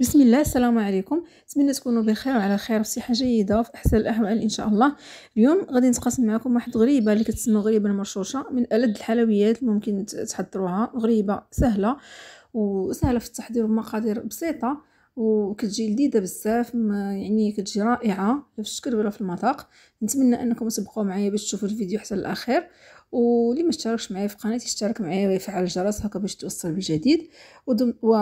بسم الله السلام عليكم نتمنى تكونوا بخير وعلى خير وصحه جيده وفي احسن الاحوال ان شاء الله اليوم غادي نتقاسم معكم واحد غريبه اللي كتسمى غريبه المرشوشه من الذ الحلويات ممكن تحضروها غريبه سهله وسهله في التحضير بمقادير بسيطه وكتجي لذيذه بزاف يعني كتجي رائعه في الشكل ولا في المذاق نتمنى انكم تبقوا معايا باش تشوفوا الفيديو حتى الاخير ولي ما اشتركش معايا في قناتي اشترك معايا ويفعل الجرس هكا باش توصل بالجديد ودم و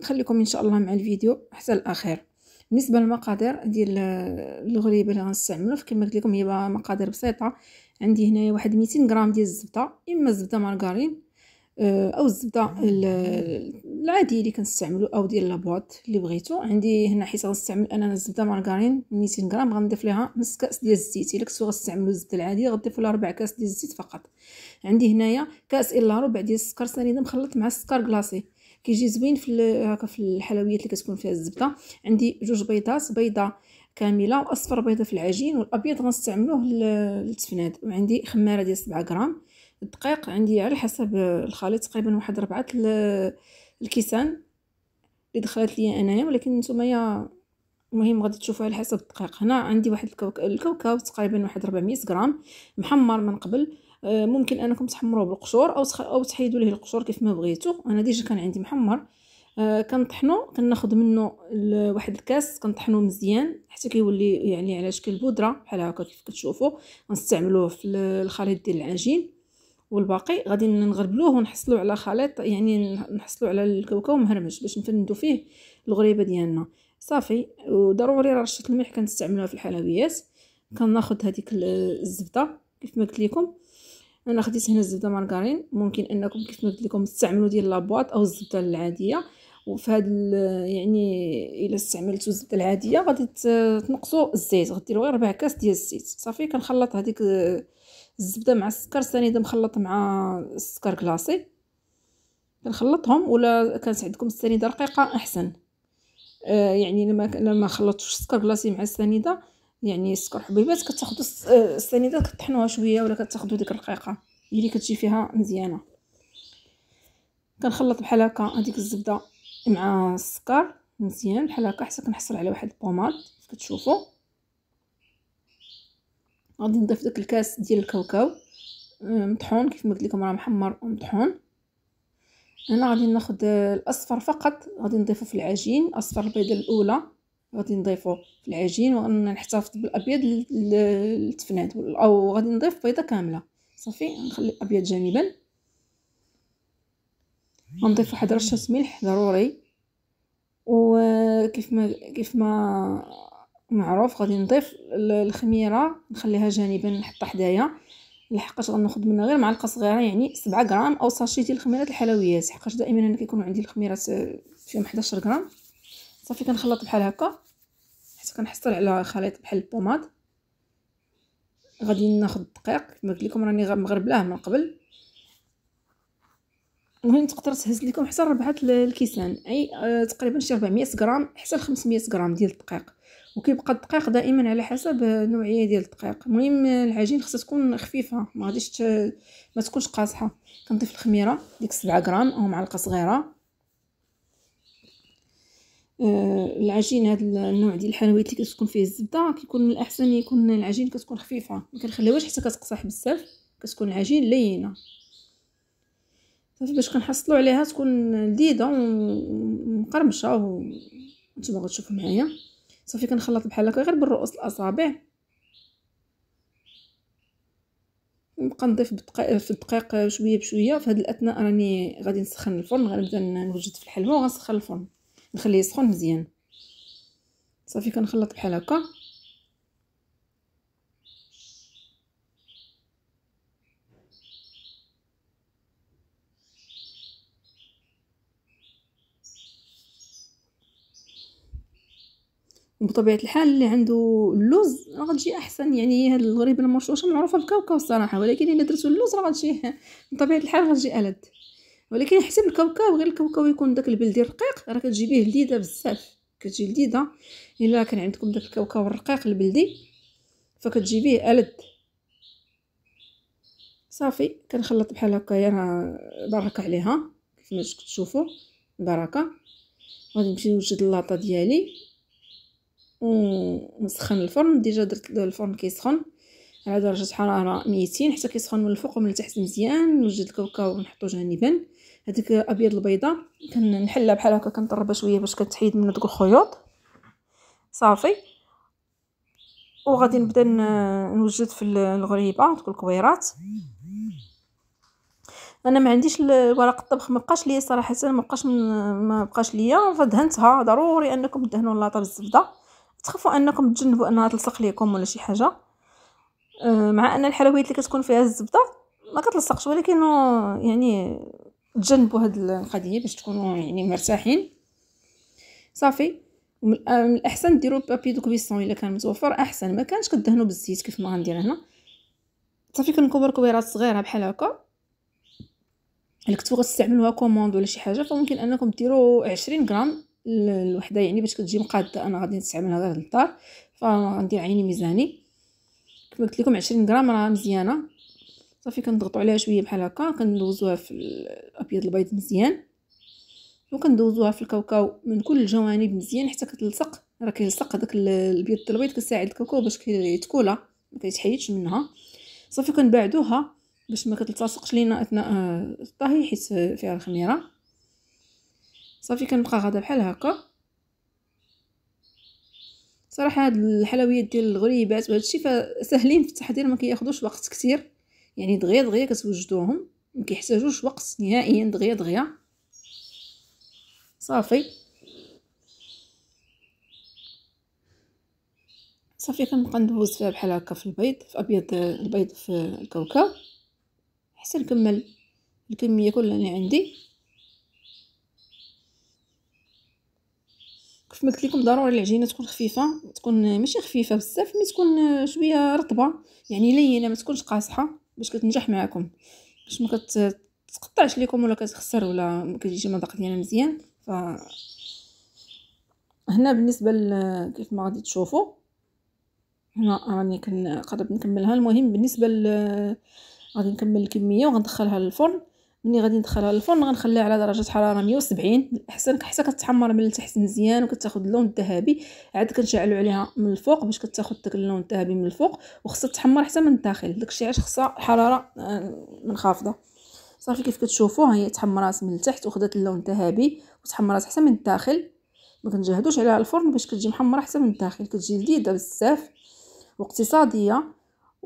نخليكم ان شاء الله مع الفيديو حتى الاخير بالنسبه للمقادير ديال الغريبه اللي غنستعملو كما قلت لكم هي مقادير بسيطه عندي هنايا واحد 200 غرام ديال الزبده اما الزبده مارغرين آه، او الزبده العاديه اللي كنستعملو او ديال لابواط اللي بغيتو عندي هنا حيت غنستعمل انا الزبده مارغرين 200 غرام غنضيف ليها نص كاس ديال الزيت الا كنتو غتستعملوا الزبده العاديه غتضيفوا لها ربع كاس ديال الزيت فقط عندي هنايا كاس الا ربع ديال السكر سنيده مخلط مع السكر كلاصي كيجي زوين في هكا في الحلويات اللي كتكون فيها الزبده عندي جوج بيضات بيضه كامله واصفر بيضه في العجين والابيض غنستعملوه للتفناد وعندي خماره ديال 7 غرام الدقيق عندي على حسب الخليط تقريبا واحد ربعة الكيسان اللي دخلت ليا انايا ولكن نتوما المهم غادي تشوفوا على حسب الدقيق هنا عندي واحد الكوكاو تقريبا واحد 400 غرام محمر من قبل آه، ممكن انكم تحمروه بالقشور او او تحيدوا ليه القشور كيف ما بغيتوا انا ديجا كان عندي محمر آه، كنطحنو كناخذ منه واحد الكاس كنطحنو مزيان حتى كيولي يعني على شكل بودره بحال هكا كيف كتشوفوا غنستعملوه في الخليط ديال العجين والباقي غادي نغربلوه ونحصلوا على خليط يعني نحصلوا على الكاوكاو مهرمج باش نفندو فيه الغريبه ديالنا صافي وضروري رشه الملح كنستعملوها في الحلويات كناخذ هذيك الزبده كيف ما قلت لكم انا خديت هنا الزبده مارغرين ممكن انكم كيف ما قلت لكم تستعملوا ديال لابواط او الزبده العاديه وفي هذا يعني الا استعملتوا الزبده العاديه غادي تنقصوا الزيت غديروا غير ربع كاس ديال الزيت صافي كنخلط هذيك الزبده مع السكر سنيده مخلط مع السكر كلاصي كنخلطهم ولا كانت عندكم السنيده رقيقه احسن آه يعني لما لما خلطتوش السكر كلاصي مع السنيده يعني السكر حبيبات كتاخدو السنيده كطحنوها شويه ولا كتاخدو ديك الرقيقه هي اللي كتجي فيها مزيانه كنخلط بحال هكا هذيك الزبده مع السكر مزيان بحال هكا حتى كنحصل على واحد البوماد كيف كتشوفوا غادي نضيف داك الكاس ديال الكاوكاو مطحون كيف ما قلت لكم راه محمر ومطحون هنا غادي ناخد الاصفر فقط غادي نضيفه في العجين الاصفر البيضه الاولى غادي نضيفو في العجين ونحتفظ بالابيض للتفنات او غادي نضيف بيضه كامله صافي نخلي الابيض جانبا غنضيف واحد رشه ملح ضروري وكيف ما كيف ما معروف غادي نضيف الخميره نخليها جانبا نحطها حدايا لحقاش غناخذ منها غير معلقه صغيره يعني 7 غرام او ساشي ديال الخميره الحلويات حقاش دائما انا كيكون عندي الخميرات فيهم 11 غرام صافي كنخلط بحال هكا حيت كنحصل على خليط بحال البوماد غادي ناخذ الدقيق كما قلت لكم راني مغربلاه من قبل المهم تقدر تهز لكم حتى ربعة الكيسان اي آه، تقريبا شي 400 غرام حتى 500 غرام ديال الدقيق وكيبقى الدقيق دائما على حسب النوعيه ديال الدقيق المهم العجين خصها تكون خفيفه ما غاديش ما تكونش قاصحه كنضيف الخميره ديك 7 غرام او معلقه صغيره آه، العجين هذا النوع ديال الحلويات اللي كتكون فيه الزبده كيكون من الاحسن يكون العجين كتكون خفيفه ما كنخليوهاش حتى كتقصح بزاف كتكون العجين لينه صافي باش كنحصلوا عليها تكون لذيذه ومقرمشه وانتم غتشوفوا معايا صافي كنخلط بحال هكا غير بالرؤوس الاصابع نبقى نضيف في الدقيق شويه بشويه في هذه الاثناء راني غادي نسخن الفرن غنبدا نوجد في الحلوى وغنسخن الفرن نخليه يسخن مزيان صافي كنخلط بحال هكا وبطبيعه الحال اللي عنده اللوز راه غتجي احسن يعني هاد الغريبه المرشوشه معروفه الكاوكاو الصراحه ولكن الا درتو اللوز راه غتجي بطبيعه الحال غتجي الذ ولكن حتى بالكاوكاو غير الكاوكاو يكون داك البلدي الرقيق راه كتجيبيه لذيذه بزاف كتجي لذيذه الا كان عندكم داك الكاوكاو الرقيق البلدي فكتجيبيه الد صافي كنخلط بحال هكايا راه بركه عليها كيفما كتشوفوا بركه غادي نمشي نوجد اللاطه ديالي ونسخن الفرن ديجا درت الفرن كيسخن على درجه حراره 200 حتى كيسخن من الفوق ومن التحت مزيان نوجد الكاوكاو ونحطو جانبا هذيك الابيض البيضاء كنحلها بحال هكا كنطربها شويه باش كتحيد من دوك الخيوط صافي وغادي نبدا نوجد في الغريبه دوك الكويرات انا ما عنديش ورق الطبخ ما بقاش ليا صراحه ما بقاش ما بقاش ليا فدهنتها ضروري انكم تدهنوا اللاطه بالزبده تخافوا انكم تجنبوا انها تلصق ليكم ولا شي حاجه آه، مع ان الحلويات اللي كتكون فيها الزبده ما كتلصقش ولكن آه، يعني تجنبوا هاد القضيه باش تكونوا يعني مرتاحين صافي آه، من الاحسن ديروا بابي دو كويسون الا كان متوفر احسن ما كانش كدهنوا بالزيت كيف ما غندير هنا صافي كنكبر كبيرات صغيره بحال هكا الا كنتو غتستعملوها كوموند ولا شي حاجه فممكن انكم ديروا 20 غرام الوحده يعني باش كتجي مقاده انا غادي نستعملها غير للدار فغندير عيني ميزاني كما قلت لكم 20 غرام راه مزيانه صافي كنضغطوا عليها شويه بحال هكا كندوزوها في الابيض البيض مزيان وكندوزوها في الكاوكاو من كل الجوانب مزيان حتى كتلصق راه كيلصق داك الابيض البيض كيساعد الكاوكاو باش كيتكولا ما كيتحيدش منها صافي كنبعدوها باش ما كتلتصقش لينا اثناء آه، الطهي حيت فيها الخميره صافي كنبقى غادا بحال هكا صراحه هاد الحلويات ديال الغريبات وهادشي فسهلين في التحضير ما كياخذوش وقت كثير يعني دغيا دغيا كتوجدوهم ما كيحتاجوش وقت نهائيا دغيا دغيا صافي صافي كنبقى ندوز فيها بحال هكا في البيض في ابيض البيض في الكاوكاو حتى نكمل الكميه كلها اللي عندي كيف ما قلت لكم ضروري العجينه تكون خفيفه تكون ماشي خفيفه بزاف مي تكون شويه رطبه يعني لينه ما تكونش قاصحه باش كتنجح معكم باش ما كتقطعش لكم ولا كتخسر ولا ما كتجيش المذاق ديالها مزيان ف هنا بالنسبه ل... كيف ما غادي تشوفوا هنا راني كنقرب نكملها المهم بالنسبه ل... غادي نكمل الكميه وغندخلها للفرن ملي غادي ندخلها للفرن غنخليها على درجه حراره 170 احسن حتى كتحمر من التحت مزيان وكتاخذ اللون الذهبي عاد كنشعلوا عليها من الفوق باش كتاخذ داك اللون الذهبي من الفوق وخصها تحمر حتى من الداخل داكشي علاش خصها الحراره آه، منخفضه صافي كيف كتشوفوا هي تحمرات من التحت وخدات اللون الذهبي وتحمرات حتى من الداخل ما كنجهدوش عليها الفرن باش كتجي محمره حتى من الداخل كتجي لذيذه بزاف واقتصاديه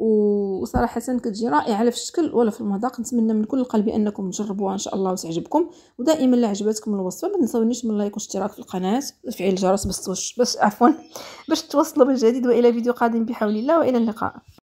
وصراحه كتجي رائعه يعني لا في الشكل ولا في المذاق نتمنى من كل قلبي انكم تجربوها ان شاء الله وتعجبكم ودائما لا عجبتكم الوصفه ما تنساونيش من لايك والاشتراك في القناه وتفعيل الجرس باش باش عفوا باش توصلوا بالجديد والى فيديو قادم بحول الله والى اللقاء